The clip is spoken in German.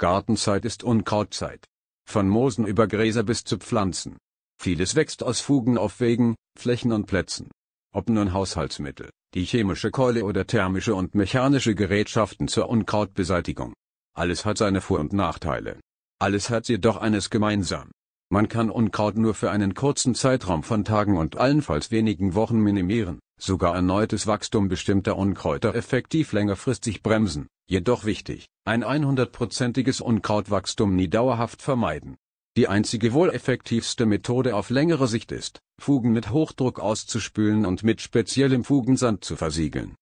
Gartenzeit ist Unkrautzeit. Von Moosen über Gräser bis zu Pflanzen. Vieles wächst aus Fugen auf Wegen, Flächen und Plätzen. Ob nun Haushaltsmittel, die chemische Keule oder thermische und mechanische Gerätschaften zur Unkrautbeseitigung. Alles hat seine Vor- und Nachteile. Alles hat jedoch eines gemeinsam. Man kann Unkraut nur für einen kurzen Zeitraum von Tagen und allenfalls wenigen Wochen minimieren, sogar erneutes Wachstum bestimmter Unkräuter effektiv längerfristig bremsen, Jedoch wichtig, ein 100%iges Unkrautwachstum nie dauerhaft vermeiden. Die einzige wohleffektivste Methode auf längere Sicht ist, Fugen mit Hochdruck auszuspülen und mit speziellem Fugensand zu versiegeln